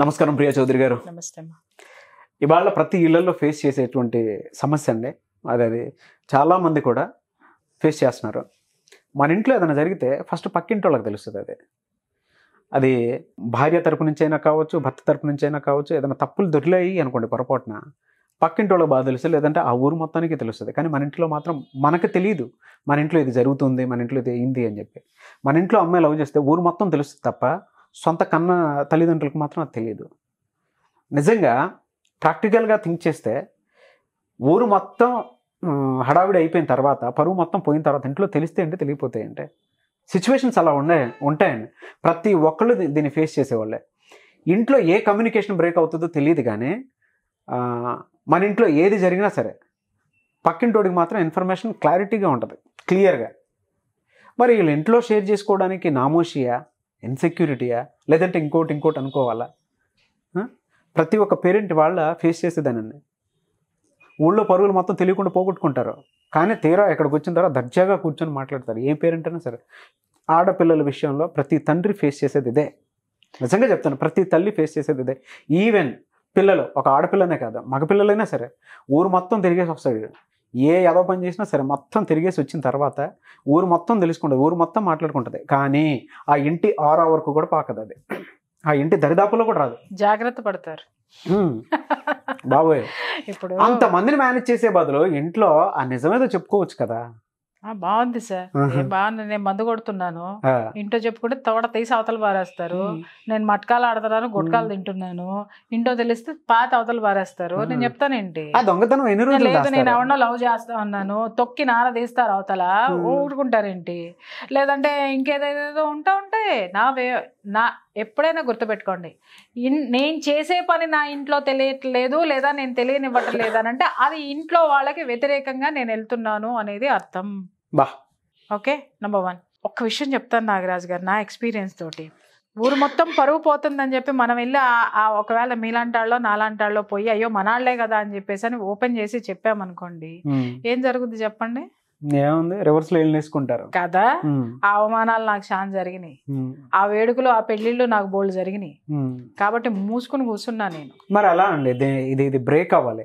నమస్కారం ప్రియా చౌదరి గారు నమస్తే ఇవాళ ప్రతి ఇళ్లలో ఫేస్ చేసేటువంటి సమస్య అండి అది అది చాలామంది కూడా ఫేస్ చేస్తున్నారు మన ఇంట్లో ఏదైనా జరిగితే ఫస్ట్ పక్కింటి వాళ్ళకి తెలుస్తుంది అది అది భార్య తరపు నుంచి అయినా కావచ్చు భర్త తరపు నుంచి అయినా కావచ్చు ఏదైనా తప్పులు దొరికాయి అనుకోండి పొరపాటున పక్కింటి వాళ్ళకి బాగా తెలుస్తుంది లేదంటే ఆ ఊరు మొత్తానికి తెలుస్తుంది కానీ మన ఇంట్లో మాత్రం మనకు తెలియదు మన ఇంట్లో ఇది జరుగుతుంది మన ఇంట్లో ఇది అయింది అని చెప్పి మన ఇంట్లో అమ్మాయి లవ్ చేస్తే ఊరు మొత్తం తెలుస్తుంది తప్ప సొంత కన్న తల్లిదండ్రులకు మాత్రం అది తెలియదు నిజంగా ప్రాక్టికల్గా థింక్ చేస్తే ఊరు మొత్తం హడావిడి అయిపోయిన తర్వాత పరువు మొత్తం పోయిన తర్వాత ఇంట్లో తెలిస్తే అంటే తెలియపోతాయి అంటే సిచ్యువేషన్స్ అలా ఉన్నాయి ఉంటాయండి ప్రతి ఒక్కళ్ళు దీన్ని ఫేస్ చేసేవాళ్ళే ఇంట్లో ఏ కమ్యూనికేషన్ బ్రేక్ అవుతుందో తెలియదు కానీ మన ఇంట్లో ఏది జరిగినా సరే పక్కింటోడికి మాత్రం ఇన్ఫర్మేషన్ క్లారిటీగా ఉంటుంది క్లియర్గా మరి వీళ్ళు ఇంట్లో షేర్ చేసుకోవడానికి నామోషియా ఇన్సెక్యూరిటీయా లేదంటే ఇంకోటి ఇంకోటి అనుకోవాలా ప్రతి ఒక్క పేరెంట్ వాళ్ళ ఫేస్ చేసేదానండి ఊళ్ళో పరుగులు మొత్తం తెలియకుండా పోగొట్టుకుంటారు కానీ తీరా ఇక్కడికి వచ్చిన తర్వాత దర్జాగా కూర్చొని మాట్లాడతారు ఏ పేరెంట్ అయినా సరే ఆడపిల్లల విషయంలో ప్రతి తండ్రి ఫేస్ చేసేది ఇదే నిజంగా చెప్తాను ప్రతి తల్లి ఫేస్ చేసేది ఇదే ఈవెన్ పిల్లలు ఒక ఆడపిల్లనే కాదు మగపిల్లలైనా సరే ఊరు మొత్తం తిరిగేసి వస్తాడు ఏ ఎదో పని చేసినా సరే మొత్తం తిరిగేసి వచ్చిన తర్వాత ఊరు మొత్తం తెలుసుకుంటుంది ఊరు మొత్తం మాట్లాడుకుంటుంది కానీ ఆ ఇంటి ఆరా వరకు కూడా పాకదు అది ఆ ఇంటి దరిదాపులో కూడా రాదు జాగ్రత్త పడతారు బాబోయ్ ఇప్పుడు అంతమందిని మేనేజ్ చేసే బదులు ఇంట్లో ఆ నిజమేదో చెప్పుకోవచ్చు కదా బాగుంది సార్ బాగుంది నేను మందు కొడుతున్నాను ఇంటో చెప్పుకుంటే తోట తీసి అవతలు పారేస్తారు నేను మట్కాలు ఆడుతున్నాను గుట్కాలు తింటున్నాను ఇంటో తెలిస్తే పాత అవతలు పారేస్తారు నేను చెప్తాను ఏంటి లేదు నేను ఎవరినో లవ్ చేస్తా ఉన్నాను తొక్కి నార తీస్తారు అవతల ఊరుకుంటారేంటి లేదంటే ఇంకేదేదో ఉంటా ఉంటే నా వే నా ఎప్పుడైనా గుర్తుపెట్టుకోండి నేను చేసే పని నా ఇంట్లో తెలియట్లేదు లేదా నేను తెలియనివ్వటం అని అంటే అది ఇంట్లో వాళ్ళకి వ్యతిరేకంగా నేను వెళ్తున్నాను అనేది అర్థం బా ఓకే నెంబర్ వన్ ఒక్క విషయం చెప్తాను నాగరాజు గారు నా ఎక్స్పీరియన్స్ తోటి ఊరు మొత్తం పరువు పోతుందని చెప్పి మనం వెళ్ళి ఆ ఒకవేళ మీలాంటాళ్ళో నాలాంటాళ్ళో పోయి అయ్యో మనాళ్లే కదా అని చెప్పేసి అని ఓపెన్ చేసి చెప్పామనుకోండి ఏం జరుగుద్ది చెప్పండి ఏముంది రివర్స్ లో వేసుకుంటారు కదా ఆ అవమానాలు నాకు చాలా జరిగినాయి ఆ వేడుకలు ఆ పెళ్లిళ్ళు నాకు బోల్డ్ జరిగినాయి కాబట్టి మూసుకుని కూర్చున్నా నేను మరి అలా అండి ఇది ఇది బ్రేక్ అవ్వాలి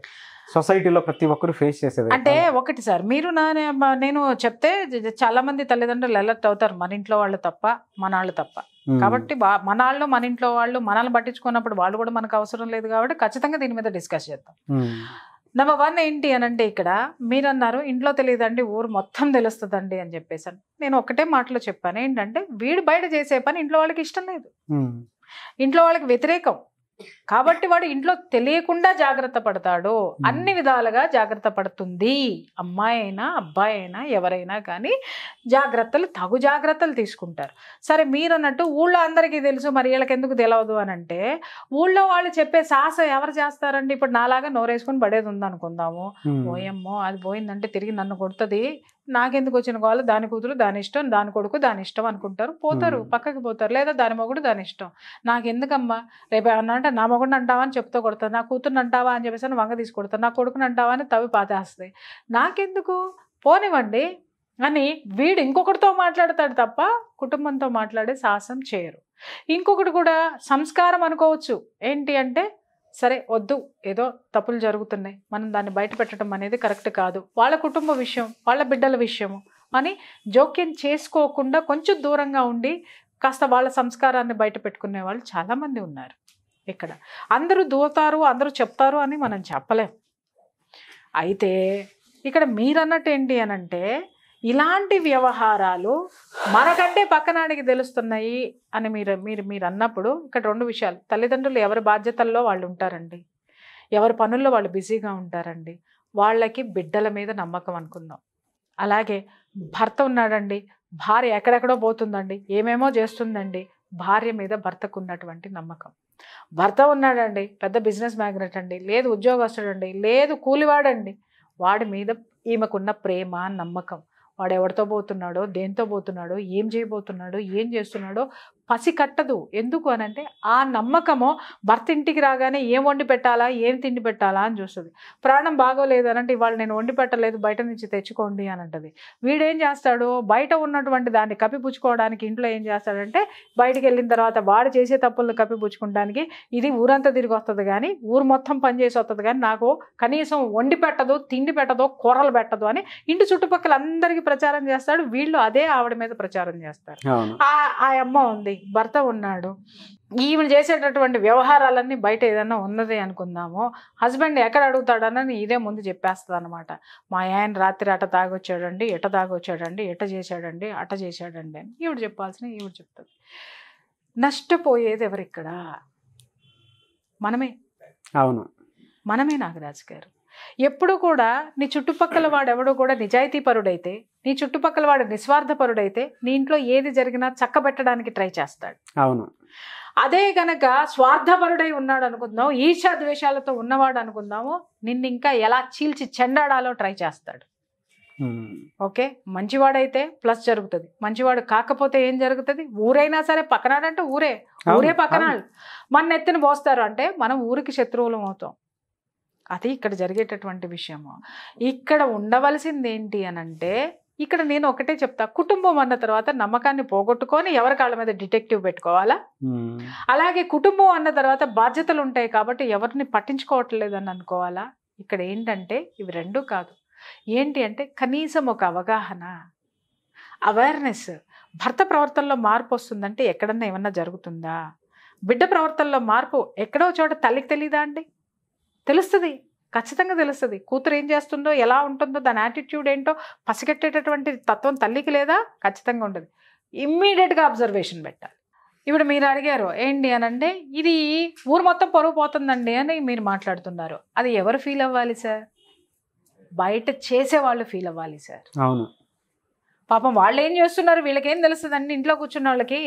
సొసైటీలో ప్రతి ఒక్కరు ఫేస్ చేసేది అంటే ఒకటి సార్ మీరు నా నేను చెప్తే చాలా మంది తల్లిదండ్రులు అలర్ట్ అవుతారు మన ఇంట్లో వాళ్ళు తప్ప మన వాళ్ళు తప్ప కాబట్టి మన వాళ్ళు మన ఇంట్లో వాళ్ళు మనల్ని పట్టించుకున్నప్పుడు వాళ్ళు కూడా మనకు అవసరం లేదు కాబట్టి ఖచ్చితంగా దీని మీద డిస్కస్ చేద్దాం నెంబర్ వన్ ఏంటి అని అంటే ఇక్కడ మీరు అన్నారు ఇంట్లో తెలియదండి ఊరు మొత్తం తెలుస్తుందండి అని చెప్పేసి నేను ఒకటే మాటలో చెప్పాను ఏంటంటే వీడు బయట చేసే పని ఇంట్లో వాళ్ళకి ఇష్టం లేదు ఇంట్లో వాళ్ళకి వ్యతిరేకం కాబట్టి వాడు ఇంట్లో తెలియకుండా జాగ్రత్త పడతాడు అన్ని విధాలుగా జాగ్రత్త పడుతుంది అమ్మాయి అయినా అబ్బాయి అయినా ఎవరైనా కానీ జాగ్రత్తలు తగు జాగ్రత్తలు తీసుకుంటారు సరే మీరు అన్నట్టు ఊళ్ళో అందరికీ తెలుసు మరి వీళ్ళకి ఎందుకు తెలియదు అని అంటే ఊళ్ళో వాళ్ళు చెప్పే సాహసం ఎవరు చేస్తారండి ఇప్పుడు నాలాగా నోరేసుకొని పడేది ఉందనుకుందాము పోయమ్మో అది పోయిందంటే తిరిగి నన్ను కొడుతుంది నాకెందుకు వచ్చిన గోల దాని కూతురు దాని ఇష్టం దాని కొడుకు దాని ఇష్టం అనుకుంటారు పోతారు పక్కకి పోతారు లేదా దాని మొగుడు దాని ఇష్టం నాకు ఎందుకమ్మా రేపు అంటే నా మొగుడు అంటావా అని చెప్తూ కొడతాను నా కూతురుని అంటావా అని చెప్పేసి వంగ తీసుకొడతాను నా కొడుకుని అంటావా అని తవి పాతేస్తుంది నాకెందుకు పోనివ్వండి అని వీడు ఇంకొకటితో మాట్లాడతాడు తప్ప కుటుంబంతో మాట్లాడే సాహసం చేయరు ఇంకొకటి కూడా సంస్కారం అనుకోవచ్చు ఏంటి అంటే సరే వద్దు ఏదో తప్పులు జరుగుతున్నాయి మనం దాన్ని బయట పెట్టడం అనేది కరెక్ట్ కాదు వాళ్ళ కుటుంబ విషయం వాళ్ళ బిడ్డల విషయము అని జోక్యం చేసుకోకుండా కొంచెం దూరంగా ఉండి కాస్త వాళ్ళ సంస్కారాన్ని బయట పెట్టుకునే వాళ్ళు చాలామంది ఉన్నారు ఇక్కడ అందరూ దూతారు అందరూ చెప్తారు అని మనం చెప్పలేం అయితే ఇక్కడ మీరన్నట్టు ఏంటి అని అంటే ఇలాంటి వ్యవహారాలు మనకంటే పక్కనాడికి తెలుస్తున్నాయి అని మీరు మీరు మీరు అన్నప్పుడు ఇక్కడ రెండు విషయాలు తల్లిదండ్రులు ఎవరి బాధ్యతల్లో వాళ్ళు ఉంటారండి ఎవరి పనుల్లో వాళ్ళు బిజీగా ఉంటారండి వాళ్ళకి బిడ్డల మీద నమ్మకం అనుకుందాం అలాగే భర్త ఉన్నాడండి భార్య ఎక్కడెక్కడో పోతుందండి ఏమేమో చేస్తుందండి భార్య మీద భర్తకు ఉన్నటువంటి నమ్మకం భర్త ఉన్నాడండి పెద్ద బిజినెస్ మ్యాగ్నెట్ అండి లేదు ఉద్యోగస్తుడండి లేదు కూలివాడండి వాడి మీద ఈమెకున్న ప్రేమ నమ్మకం వాడు ఎవరితో పోతున్నాడో దేంతో పోతున్నాడో ఏం చేయబోతున్నాడో ఏం చేస్తున్నాడో పసి కట్టదు ఎందుకు అని అంటే ఆ నమ్మకము భర్త ఇంటికి రాగానే ఏం వండి పెట్టాలా ఏం తిండి పెట్టాలా అని చూస్తుంది ప్రాణం బాగోలేదు అని అంటే ఇవాళ నేను వండి పెట్టలేదు బయట నుంచి తెచ్చుకోండి అని అంటది వీడేం చేస్తాడు బయట ఉన్నటువంటి దాన్ని కప్పిపుచ్చుకోవడానికి ఇంట్లో ఏం చేస్తాడంటే బయటికి వెళ్ళిన తర్వాత వాడు చేసే తప్పులను కప్పిపుచ్చుకోవడానికి ఇది ఊరంతా తిరిగి వస్తుంది కానీ ఊరు మొత్తం పనిచేసి వస్తుంది కానీ నాకు కనీసం వండి పెట్టదు తిండి పెట్టదు కూరలు పెట్టదు అని ఇంటి చుట్టుపక్కల అందరికీ ప్రచారం చేస్తాడు వీళ్ళు అదే ఆవిడ మీద ప్రచారం చేస్తారు ఆ అమ్మ ఉంది భర్త ఉన్నాడు ఈమె చేసేటటువంటి వ్యవహారాలన్నీ బయట ఏదైనా ఉన్నది అనుకుందాము హస్బెండ్ ఎక్కడ అడుగుతాడనని ఇదే ముందు చెప్పేస్తుంది అనమాట మా ఆయన రాత్రి అట తాగొచ్చాడండి ఎట తాగొచ్చాడండి ఎట చేశాడండి అట చేశాడండి అని ఈవిడ చెప్పాల్సిన ఈవిడ చెప్తుంది నష్టపోయేది ఎవరిక్కడ మనమే అవును మనమే నాగరాజు గారు ఎప్పుడు కూడా నీ చుట్టుపక్కల వాడెవడో కూడా నిజాయితీ పరుడైతే నీ చుట్టుపక్కల వాడు పరుడైతే నీ ఇంట్లో ఏది జరిగినా చక్కబెట్టడానికి ట్రై చేస్తాడు అవును అదే గనక స్వార్థపరుడై ఉన్నాడు అనుకుందాం ఈర్షా ద్వేషాలతో ఉన్నవాడు అనుకుందాము నిన్ను ఇంకా ఎలా చీల్చి చెండాడాలో ట్రై చేస్తాడు ఓకే మంచివాడైతే ప్లస్ జరుగుతుంది మంచివాడు కాకపోతే ఏం జరుగుతుంది ఊరైనా సరే పక్కనాడంటే ఊరే ఊరే పక్కనాడు మన నెత్తిన పోస్తారు అంటే మనం ఊరికి శత్రువులం అవుతాం అది ఇక్కడ జరిగేటటువంటి విషయము ఇక్కడ ఉండవలసింది ఏంటి అని అంటే ఇక్కడ నేను ఒకటే చెప్తా కుటుంబం అన్న తర్వాత నమ్మకాన్ని పోగొట్టుకొని ఎవరి కాళ్ళ మీద డిటెక్టివ్ పెట్టుకోవాలా అలాగే కుటుంబం అన్న తర్వాత బాధ్యతలు ఉంటాయి కాబట్టి ఎవరిని పట్టించుకోవట్లేదని అనుకోవాలా ఇక్కడ ఏంటంటే ఇవి రెండు కాదు ఏంటి అంటే కనీసం ఒక అవగాహన అవేర్నెస్ భర్త ప్రవర్తనలో మార్పు వస్తుందంటే ఎక్కడన్నా ఏమన్నా జరుగుతుందా బిడ్డ ప్రవర్తనలో మార్పు ఎక్కడో చోట తల్లికి తెలీదా అండి తెలుస్తుంది ఖచ్చితంగా తెలుస్తుంది కూతురు ఏం చేస్తుందో ఎలా ఉంటుందో దాని యాటిట్యూడ్ ఏంటో పసిగట్టేటటువంటి తత్వం తల్లికి లేదా ఖచ్చితంగా ఉండదు ఇమ్మీడియట్గా అబ్జర్వేషన్ పెట్టాలి ఇప్పుడు మీరు అడిగారు ఏంటి అని అంటే ఇది ఊరు మొత్తం పొరుగు పోతుందండి అని మీరు మాట్లాడుతున్నారు అది ఎవరు ఫీల్ అవ్వాలి సార్ బయట చేసే వాళ్ళు ఫీల్ అవ్వాలి సార్ అవును పాపం వాళ్ళు ఏం చేస్తున్నారు వీళ్ళకేం తెలుస్తుందండి ఇంట్లో కూర్చున్న వాళ్ళకి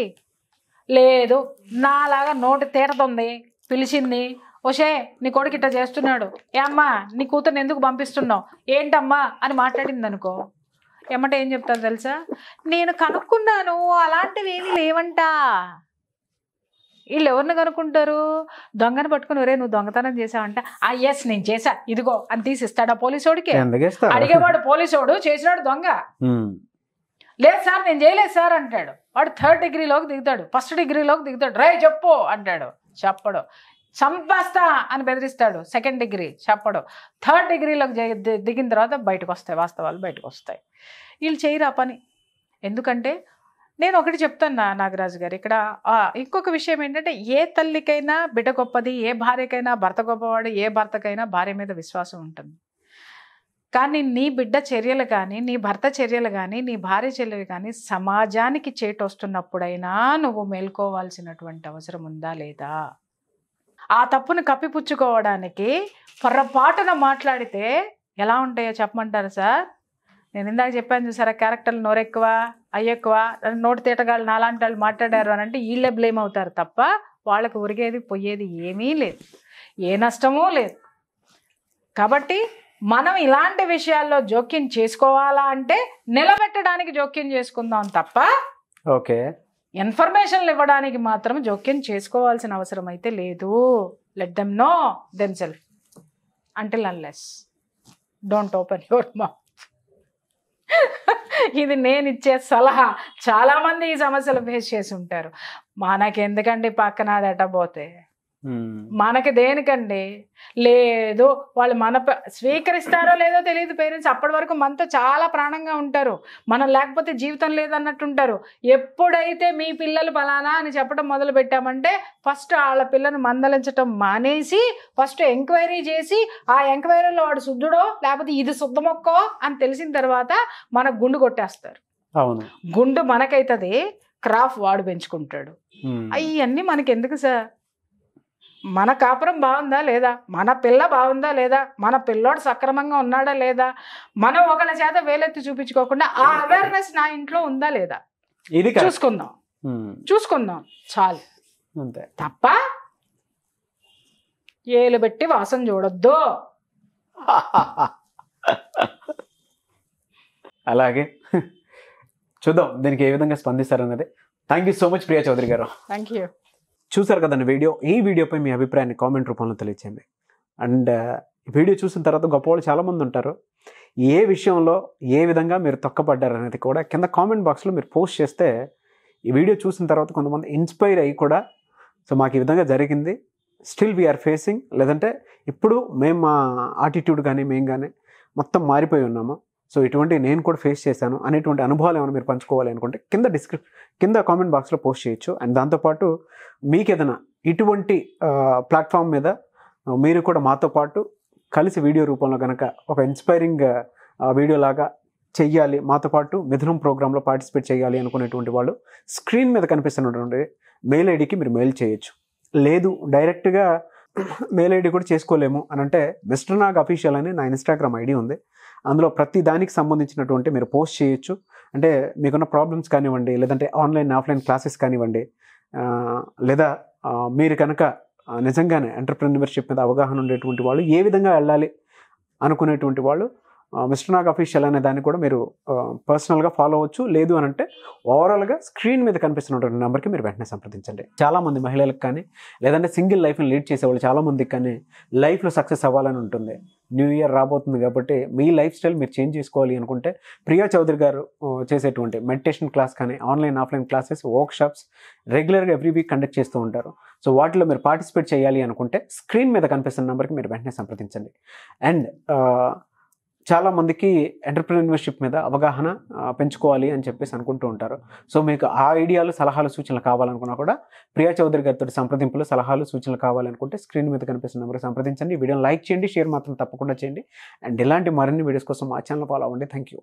లేదు నాలాగా నోటి తేరుతుంది పిలిచింది ఓషే నీ కొడుకు ఇట్లా చేస్తున్నాడు ఏ అమ్మా నీ కూతుర్ని ఎందుకు పంపిస్తున్నావు ఏంటమ్మా అని మాట్లాడింది అనుకో ఏమంటే ఏం చెప్తాను తెలుసా నేను కనుక్కున్నాను అలాంటివి ఏమీ లేవంట వీళ్ళు ఎవరిని కనుక్కుంటారు దొంగను పట్టుకుని ఒరే నువ్వు దొంగతనం చేసావంట ఆ ఎస్ నేను చేసా ఇదిగో అని తీసిస్తాడు ఆ పోలీసోడికి అడిగేవాడు పోలీసోడు చేసినాడు దొంగ లేదు సార్ నేను చేయలేదు సార్ అంటాడు వాడు థర్డ్ డిగ్రీలోకి దిగుతాడు ఫస్ట్ డిగ్రీలోకి దిగుతాడు రే చెప్పు అంటాడు చెప్పడు చంపేస్తా అని బెదిరిస్తాడు సెకండ్ డిగ్రీ చెప్పడు థర్డ్ డిగ్రీలోకి దిగిన తర్వాత బయటకు వస్తాయి వాస్తవాలు బయటకు వస్తాయి వీళ్ళు చేయరు ఆ పని ఎందుకంటే నేను ఒకటి చెప్తాను నా నాగరాజు గారు ఇక్కడ ఇంకొక విషయం ఏంటంటే ఏ తల్లికైనా బిడ్డ గొప్పది ఏ భార్యకైనా భర్త గొప్పవాడు ఏ భర్తకైనా భార్య మీద విశ్వాసం ఉంటుంది కానీ నీ బిడ్డ చర్యలు కానీ నీ భర్త చర్యలు కానీ నీ భార్య చర్యలు కానీ సమాజానికి చేటొస్తున్నప్పుడైనా నువ్వు మేల్కోవాల్సినటువంటి అవసరం ఉందా లేదా ఆ తప్పును కప్పిపుచ్చుకోవడానికి పొర్రపాటున మాట్లాడితే ఎలా ఉంటాయో చెప్పమంటారు సార్ నేను ఇందాక చెప్పాను చూసారా క్యారెక్టర్లు నోరెక్కువ అయ్యెక్కువ నోటి తీటగాళ్ళు నాలాంటి వాళ్ళు మాట్లాడారు అని అంటే వీళ్ళే బ్లేమ్ అవుతారు తప్ప వాళ్ళకు ఉరిగేది పోయేది ఏమీ లేదు ఏ నష్టమూ లేదు కాబట్టి మనం ఇలాంటి విషయాల్లో జోక్యం చేసుకోవాలా అంటే నిలబెట్టడానికి జోక్యం చేసుకుందాం తప్ప ఓకే ఇన్ఫర్మేషన్లు ఇవ్వడానికి మాత్రం జోక్యం చేసుకోవాల్సిన అవసరం అయితే లేదు let them know them self until unless don't open your mouth ఇది నేను ఇచ్చే సలహా చాలామంది ఈ సమస్యలు ఫేస్ చేసి ఉంటారు ఎందుకండి పక్కన డేటా పోతే మనకి దేనికండి లేదు వాళ్ళు మన స్వీకరిస్తారో లేదో తెలియదు పేరెంట్స్ అప్పటి వరకు మనతో చాలా ప్రాణంగా ఉంటారు మనం లేకపోతే జీవితం లేదన్నట్టుంటారు ఎప్పుడైతే మీ పిల్లలు పలానా అని చెప్పడం మొదలు పెట్టామంటే ఫస్ట్ వాళ్ళ పిల్లను మందలించడం మానేసి ఫస్ట్ ఎంక్వైరీ చేసి ఆ ఎంక్వైరీలో వాడు శుద్ధుడో లేకపోతే ఇది శుద్ధమొక్కో అని తెలిసిన తర్వాత మనకు గుండు కొట్టేస్తారు అవును గుండు మనకైతుంది క్రాఫ్ వాడు పెంచుకుంటాడు అవన్నీ ఎందుకు సార్ మన కాపురం బాగుందా లేదా మన పిల్ల బాగుందా లేదా మన పిల్లోడు సక్రమంగా ఉన్నాడా లేదా మనం ఒకళ్ళ చేత వేలెత్తి చూపించుకోకుండా ఆ అవేర్నెస్ నా ఇంట్లో ఉందా లేదా ఇది చూసుకుందాం చూసుకుందాం చాలు అంతే తప్ప ఏలు పెట్టి వాసన చూడొద్దు అలాగే చూద్దాం దీనికి ఏ విధంగా స్పందిస్తారన్నది thank you so much Priya Chaudhary గారు థ్యాంక్ యూ చూసారు కదండి వీడియో ఈ వీడియోపై మీ అభిప్రాయాన్ని కామెంట్ రూపంలో తెలియచేయండి అండ్ వీడియో చూసిన తర్వాత గొప్పవాళ్ళు చాలామంది ఉంటారు ఏ విషయంలో ఏ విధంగా మీరు తొక్కబడ్డారు అనేది కూడా కింద కామెంట్ బాక్స్లో మీరు పోస్ట్ చేస్తే ఈ వీడియో చూసిన తర్వాత కొంతమంది ఇన్స్పైర్ అయ్యి కూడా సో మాకు ఈ విధంగా జరిగింది స్టిల్ వీఆర్ ఫేసింగ్ లేదంటే ఇప్పుడు మేము మా ఆటిట్యూడ్ కానీ మేము కానీ మొత్తం మారిపోయి ఉన్నాము సో ఇటువంటి నేను కూడా ఫేస్ చేశాను అనేటువంటి అనుభవాలు ఏమైనా మీరు పంచుకోవాలి అనుకుంటే కింద డిస్క్రిప్ కింద కామెంట్ బాక్స్లో పోస్ట్ చేయొచ్చు అండ్ దాంతోపాటు మీకు ఏదైనా ఇటువంటి ప్లాట్ఫామ్ మీద మీరు కూడా మాతో పాటు కలిసి వీడియో రూపంలో కనుక ఒక ఇన్స్పైరింగ్ వీడియో లాగా చెయ్యాలి మాతో పాటు మిథునం ప్రోగ్రాంలో పార్టిసిపేట్ చేయాలి అనుకునేటువంటి వాళ్ళు స్క్రీన్ మీద కనిపిస్తున్నటువంటి మెయిల్ ఐడికి మీరు మెయిల్ చేయొచ్చు లేదు డైరెక్ట్గా మెయిల్ ఐడి కూడా చేసుకోలేము అని అంటే నాగ్ అఫీషియల్ అని నా ఇన్స్టాగ్రామ్ ఐడి ఉంది అందులో ప్రతి దానికి సంబంధించినటువంటి మీరు పోస్ట్ చేయొచ్చు అంటే మీకున్న ప్రాబ్లమ్స్ కానివ్వండి లేదంటే ఆన్లైన్ ఆఫ్లైన్ క్లాసెస్ కానివ్వండి లేదా మీరు కనుక నిజంగానే ఎంటర్ప్రెన్యూర్షిప్ మీద అవగాహన ఉండేటువంటి వాళ్ళు ఏ విధంగా వెళ్ళాలి అనుకునేటువంటి వాళ్ళు మిస్టర్ నాగ్ అఫీషియల్ అనే దాన్ని కూడా మీరు పర్సనల్గా ఫాలో అవ్వచ్చు లేదు అని అంటే ఓవరాల్గా స్క్రీన్ మీద కనిపిస్తున్నటువంటి నెంబర్కి మీరు వెంటనే సంప్రదించండి చాలామంది మహిళలకు కానీ లేదంటే సింగిల్ లైఫ్ని లీడ్ చేసేవాళ్ళు చాలామందికి కానీ లైఫ్లో సక్సెస్ అవ్వాలని ఉంటుంది న్యూ ఇయర్ రాబోతుంది కాబట్టి మీ లైఫ్ స్టైల్ మీరు చేంజ్ చేసుకోవాలి అనుకుంటే ప్రియా చౌదరి గారు చేసేటువంటి మెడిటేషన్ క్లాస్ కానీ ఆన్లైన్ ఆఫ్లైన్ క్లాసెస్ వర్క్షాప్స్ రెగ్యులర్గా ఎవ్రీ వీక్ కండక్ట్ చేస్తూ ఉంటారు సో వాటిలో మీరు పార్టిసిపేట్ చేయాలి అనుకుంటే స్క్రీన్ మీద కనిపిస్తున్న నెంబర్కి మీరు వెంటనే సంప్రదించండి అండ్ చాలా మందికి ఎంటర్ప్రీనర్షిప్ మీద అవగాహన పెంచుకోవాలి అని చెప్పేసి అనుకుంటూ ఉంటారు సో మీకు ఆ ఐడియాలు సలహాలు సూచనలు కావాలనుకున్నా కూడా ప్రియా చౌదరి గారితో సంప్రదింపులు సలహాలు సూచనలు కావాలనుకుంటే స్క్రీన్ మీద కనిపిస్తున్న నెంబర్కి సంప్రదించండి వీడియోని లైక్ చేయండి షేర్ మాత్రం తప్పకుండా చేయండి అండ్ ఇలాంటి మరిన్ని వీడియోస్ కోసం మా ఛానల్ ఫాలో అవ్వండి థ్యాంక్ యూ